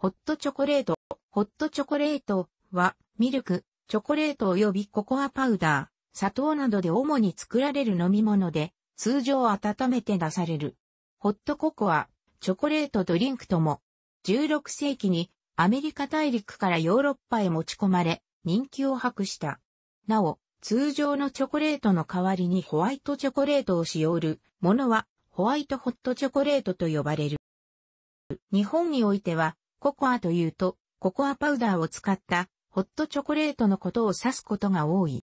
ホットチョコレート。ホットチョコレートは、ミルク、チョコレート及びココアパウダー、砂糖などで主に作られる飲み物で、通常温めて出される。ホットココア、チョコレートドリンクとも、16世紀にアメリカ大陸からヨーロッパへ持ち込まれ、人気を博した。なお、通常のチョコレートの代わりにホワイトチョコレートを使用るものは、ホワイトホットチョコレートと呼ばれる。日本においては、ココアというと、ココアパウダーを使ったホットチョコレートのことを指すことが多い。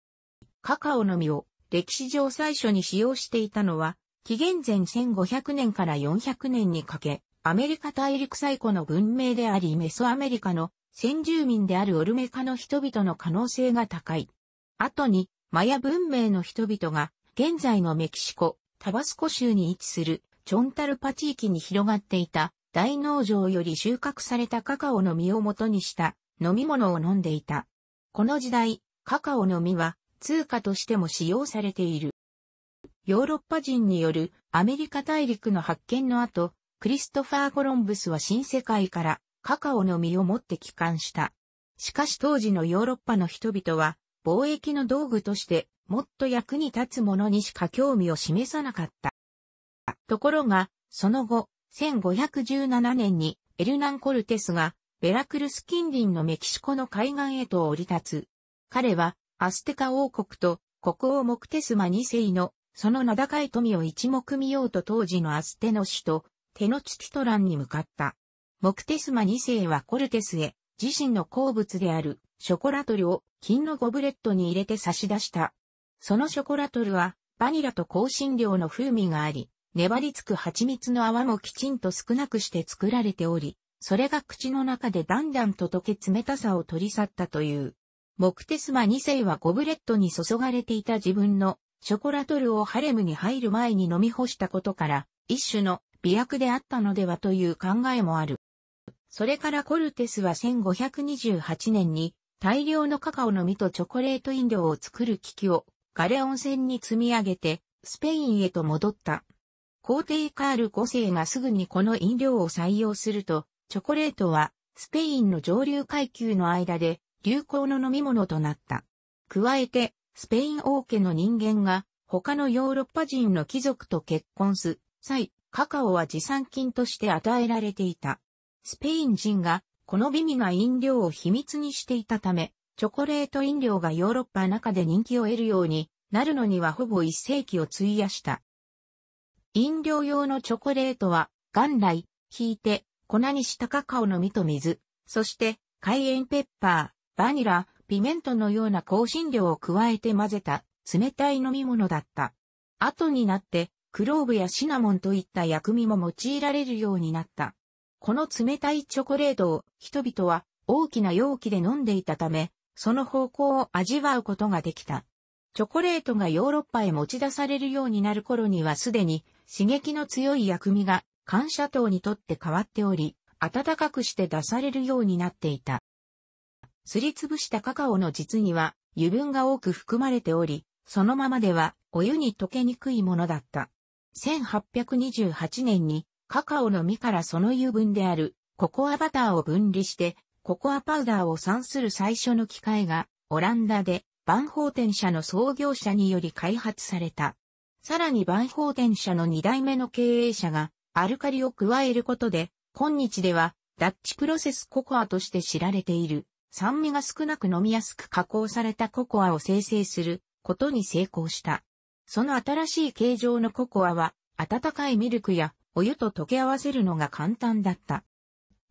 カカオの実を歴史上最初に使用していたのは、紀元前1500年から400年にかけ、アメリカ大陸最古の文明でありメソアメリカの先住民であるオルメカの人々の可能性が高い。後に、マヤ文明の人々が、現在のメキシコ、タバスコ州に位置するチョンタルパ地域に広がっていた大農場より収穫されたカカオの実を元にした飲み物を飲んでいた。この時代、カカオの実は通貨としても使用されている。ヨーロッパ人によるアメリカ大陸の発見の後、クリストファー・コロンブスは新世界からカカオの実を持って帰還した。しかし当時のヨーロッパの人々は貿易の道具としてもっと役に立つものにしか興味を示さなかった。ところが、その後、1517年にエルナン・コルテスがベラクルス近隣のメキシコの海岸へと降り立つ。彼はアステカ王国と国王モクテスマ2世のその名高い富を一目見ようと当時のアステの首都テノチティトランに向かった。モクテスマ2世はコルテスへ自身の好物であるショコラトルを金のゴブレットに入れて差し出した。そのショコラトルはバニラと香辛料の風味があり、粘りつく蜂蜜の泡もきちんと少なくして作られており、それが口の中でだんだんと溶け冷たさを取り去ったという。モクテスマ2世はゴブレットに注がれていた自分のショコラトルをハレムに入る前に飲み干したことから、一種の美薬であったのではという考えもある。それからコルテスは1528年に大量のカカオの実とチョコレート飲料を作る機器をガレ温泉に積み上げてスペインへと戻った。皇帝カール5世がすぐにこの飲料を採用すると、チョコレートはスペインの上流階級の間で流行の飲み物となった。加えて、スペイン王家の人間が他のヨーロッパ人の貴族と結婚す際、カカオは持参金として与えられていた。スペイン人がこの美味な飲料を秘密にしていたため、チョコレート飲料がヨーロッパ中で人気を得るようになるのにはほぼ一世紀を費やした。飲料用のチョコレートは、元来、ひいて、粉にしたカカオの実と水、そして、カイエンペッパー、バニラ、ピメントのような香辛料を加えて混ぜた、冷たい飲み物だった。後になって、クローブやシナモンといった薬味も用いられるようになった。この冷たいチョコレートを人々は大きな容器で飲んでいたため、その方向を味わうことができた。チョコレートがヨーロッパへ持ち出されるようになる頃にはすでに刺激の強い薬味が感謝糖にとって変わっており、暖かくして出されるようになっていた。すりつぶしたカカオの実には油分が多く含まれており、そのままではお湯に溶けにくいものだった。1828年にカカオの実からその油分であるココアバターを分離してココアパウダーを産する最初の機械がオランダでバンホーテン社の創業者により開発された。さらに万宝店社の2代目の経営者がアルカリを加えることで、今日ではダッチプロセスココアとして知られている、酸味が少なく飲みやすく加工されたココアを生成することに成功した。その新しい形状のココアは、温かいミルクやお湯と溶け合わせるのが簡単だった。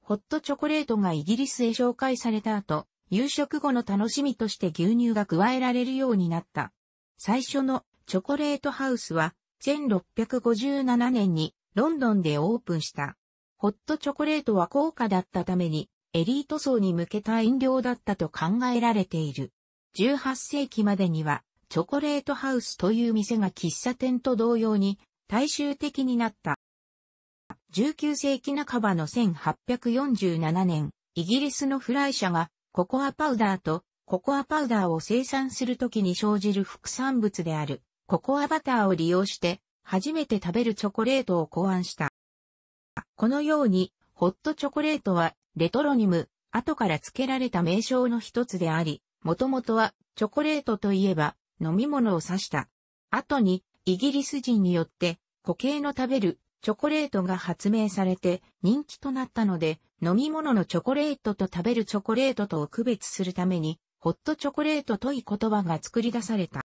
ホットチョコレートがイギリスへ紹介された後、夕食後の楽しみとして牛乳が加えられるようになった。最初のチョコレートハウスは、1657年にロンドンでオープンした。ホットチョコレートは高価だったために、エリート層に向けた飲料だったと考えられている。18世紀までには、チョコレートハウスという店が喫茶店と同様に大衆的になった。19世紀半ばの1847年、イギリスのフライ社がココアパウダーとココアパウダーを生産するときに生じる副産物であるココアバターを利用して初めて食べるチョコレートを考案した。このように、ホットチョコレートはレトロニム、後から付けられた名称の一つであり、もともとはチョコレートといえば飲み物を指した。後にイギリス人によって固形の食べるチョコレートが発明されて人気となったので、飲み物のチョコレートと食べるチョコレートとを区別するために、ホットチョコレートとい言葉が作り出された。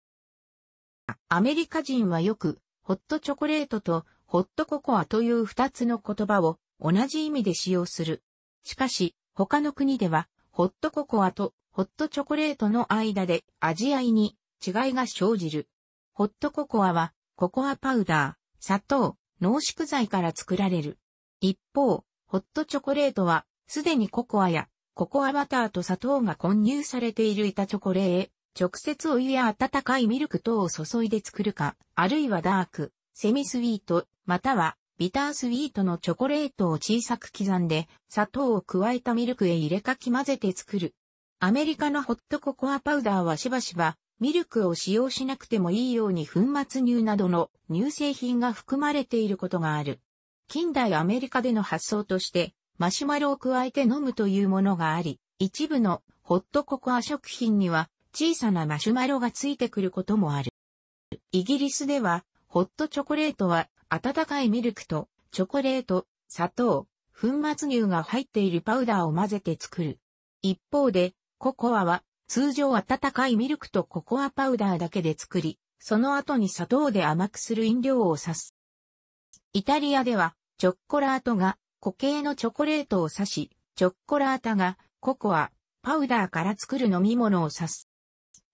アメリカ人はよく、ホットチョコレートとホットココアという二つの言葉を同じ意味で使用する。しかし、他の国では、ホットココアとホットチョコレートの間で味合いに違いが生じる。ホットココアは、ココアパウダー、砂糖、濃縮剤から作られる。一方、ホットチョコレートは、すでにココアやココアバターと砂糖が混入されている板チョコレー直接お湯や温かいミルク等を注いで作るか、あるいはダーク、セミスイート、またはビタースイートのチョコレートを小さく刻んで、砂糖を加えたミルクへ入れかき混ぜて作る。アメリカのホットココアパウダーはしばしば、ミルクを使用しなくてもいいように粉末乳などの乳製品が含まれていることがある。近代アメリカでの発想として、マシュマロを加えて飲むというものがあり、一部のホットココア食品には小さなマシュマロがついてくることもある。イギリスでは、ホットチョコレートは、温かいミルクと、チョコレート、砂糖、粉末乳が入っているパウダーを混ぜて作る。一方で、ココアは、通常温かいミルクとココアパウダーだけで作り、その後に砂糖で甘くする飲料を指す。イタリアでは、チョコラートが固形のチョコレートを指し、チョコラータがココア、パウダーから作る飲み物を指す。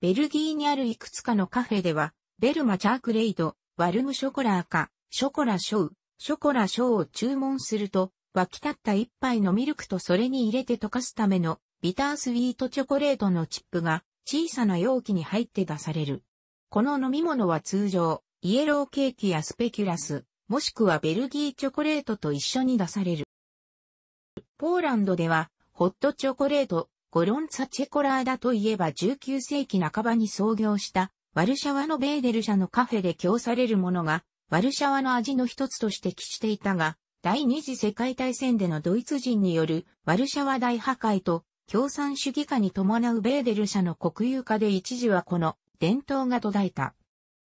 ベルギーにあるいくつかのカフェでは、ベルマチャークレイド、ワルムショコラーか、ショコラショウ、ショコラショウを注文すると、沸き立った一杯のミルクとそれに入れて溶かすためのビタースイートチョコレートのチップが小さな容器に入って出される。この飲み物は通常、イエローケーキやスペキュラス、もしくはベルギーチョコレートと一緒に出される。ポーランドでは、ホットチョコレート、ゴロンツァチェコラーダといえば19世紀半ばに創業したワルシャワのベーデル社のカフェで供されるものがワルシャワの味の一つとしてしていたが、第二次世界大戦でのドイツ人によるワルシャワ大破壊と共産主義化に伴うベーデル社の国有化で一時はこの伝統が途絶えた。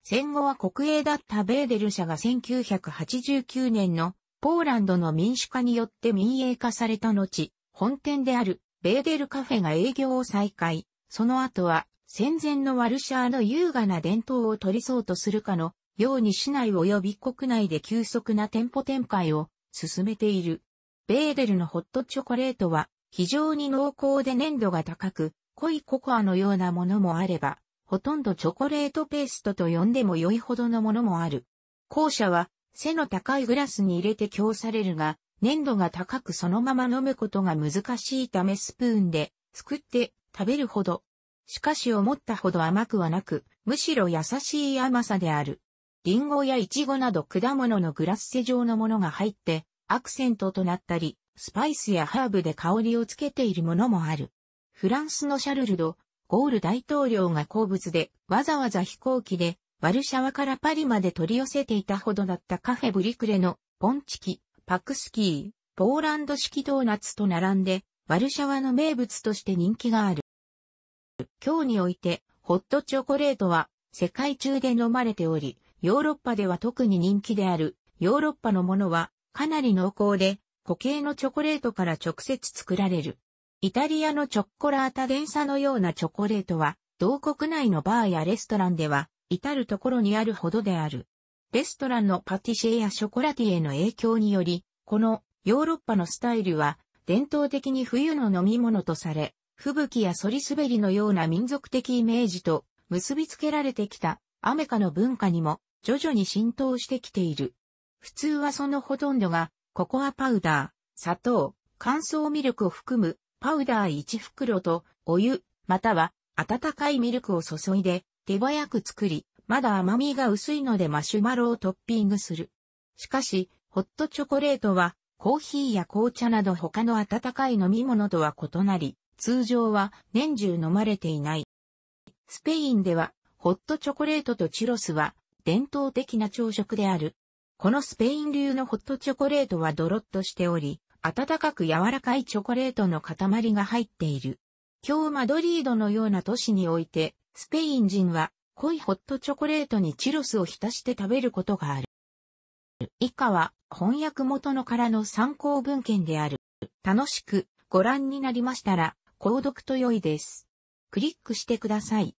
戦後は国営だったベーデル社が1989年のポーランドの民主化によって民営化された後、本店であるベーデルカフェが営業を再開、その後は戦前のワルシャーの優雅な伝統を取りそうとするかのように市内及び国内で急速な店舗展開を進めている。ベーデルのホットチョコレートは非常に濃厚で粘度が高く、濃いココアのようなものもあれば、ほとんどチョコレートペーストと呼んでも良いほどのものもある。後者は背の高いグラスに入れて供されるが、粘度が高くそのまま飲むことが難しいためスプーンですくって食べるほど。しかし思ったほど甘くはなく、むしろ優しい甘さである。リンゴやイチゴなど果物のグラッセ状のものが入って、アクセントとなったり、スパイスやハーブで香りをつけているものもある。フランスのシャルルド、ゴール大統領が好物で、わざわざ飛行機で、ワルシャワからパリまで取り寄せていたほどだったカフェブリクレのポンチキ、パクスキー、ポーランド式ドーナツと並んで、ワルシャワの名物として人気がある。今日において、ホットチョコレートは、世界中で飲まれており、ヨーロッパでは特に人気である、ヨーロッパのものは、かなり濃厚で、固形のチョコレートから直接作られる。イタリアのチョコラータ電車のようなチョコレートは、同国内のバーやレストランでは、至るところにあるほどである。レストランのパティシエやショコラティエの影響により、このヨーロッパのスタイルは伝統的に冬の飲み物とされ、吹雪や反り滑りのような民族的イメージと結びつけられてきたアメカの文化にも徐々に浸透してきている。普通はそのほとんどがココアパウダー、砂糖、乾燥ミルクを含むパウダー1袋とお湯、または温かいミルクを注いで手早く作り、まだ甘みが薄いのでマシュマロをトッピングする。しかし、ホットチョコレートは、コーヒーや紅茶など他の温かい飲み物とは異なり、通常は年中飲まれていない。スペインでは、ホットチョコレートとチュロスは、伝統的な朝食である。このスペイン流のホットチョコレートはドロッとしており、温かく柔らかいチョコレートの塊が入っている。今日マドリードのような都市において、スペイン人は濃いホットチョコレートにチロスを浸して食べることがある。以下は翻訳元のからの参考文献である。楽しくご覧になりましたら、購読と良いです。クリックしてください。